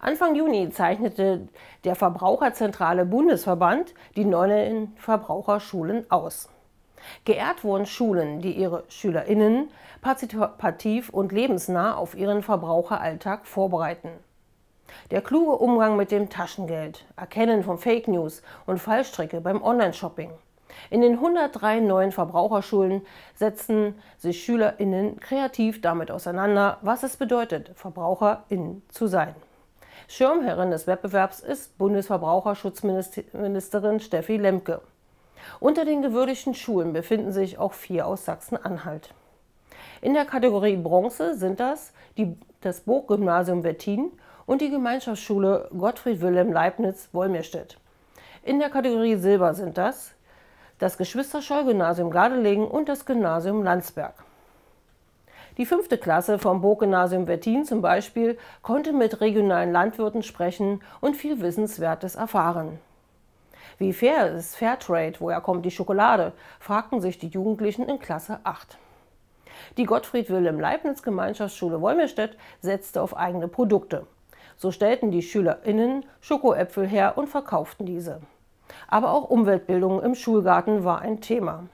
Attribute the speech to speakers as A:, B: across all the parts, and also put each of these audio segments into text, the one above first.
A: Anfang Juni zeichnete der Verbraucherzentrale Bundesverband die neuen Verbraucherschulen aus. Geehrt wurden Schulen, die ihre SchülerInnen partizipativ und lebensnah auf ihren Verbraucheralltag vorbereiten. Der kluge Umgang mit dem Taschengeld, Erkennen von Fake News und Fallstricke beim Online-Shopping. In den 103 neuen Verbraucherschulen setzen sich SchülerInnen kreativ damit auseinander, was es bedeutet, VerbraucherInnen zu sein. Schirmherrin des Wettbewerbs ist Bundesverbraucherschutzministerin Steffi Lemke. Unter den gewürdigten Schulen befinden sich auch vier aus Sachsen-Anhalt. In der Kategorie Bronze sind das die, das Burggymnasium Wettin und die Gemeinschaftsschule Gottfried Wilhelm Leibniz Wolmirstedt. In der Kategorie Silber sind das das Geschwister-Scholl-Gymnasium Gardelegen und das Gymnasium Landsberg. Die fünfte Klasse vom Burggymnasium Wettin zum Beispiel konnte mit regionalen Landwirten sprechen und viel Wissenswertes erfahren. Wie fair ist Fairtrade? Woher kommt die Schokolade? fragten sich die Jugendlichen in Klasse 8. Die Gottfried Wilhelm Leibniz Gemeinschaftsschule Wolmirstedt setzte auf eigene Produkte. So stellten die SchülerInnen Schokoäpfel her und verkauften diese. Aber auch Umweltbildung im Schulgarten war ein Thema.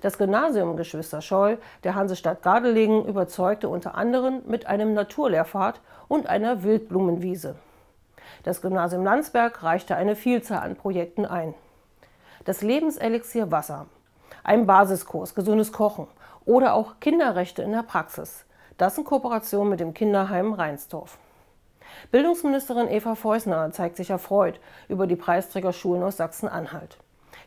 A: Das Gymnasium Geschwister Scholl der Hansestadt Gardelegen überzeugte unter anderem mit einem Naturlehrpfad und einer Wildblumenwiese. Das Gymnasium Landsberg reichte eine Vielzahl an Projekten ein. Das Lebenselixier Wasser, ein Basiskurs gesundes Kochen oder auch Kinderrechte in der Praxis. Das in Kooperation mit dem Kinderheim Reinsdorf. Bildungsministerin Eva Feusner zeigt sich erfreut über die Preisträgerschulen aus Sachsen-Anhalt.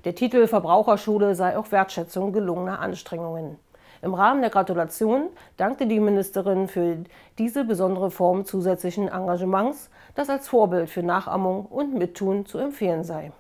A: Der Titel Verbraucherschule sei auch Wertschätzung gelungener Anstrengungen. Im Rahmen der Gratulation dankte die Ministerin für diese besondere Form zusätzlichen Engagements, das als Vorbild für Nachahmung und Mittun zu empfehlen sei.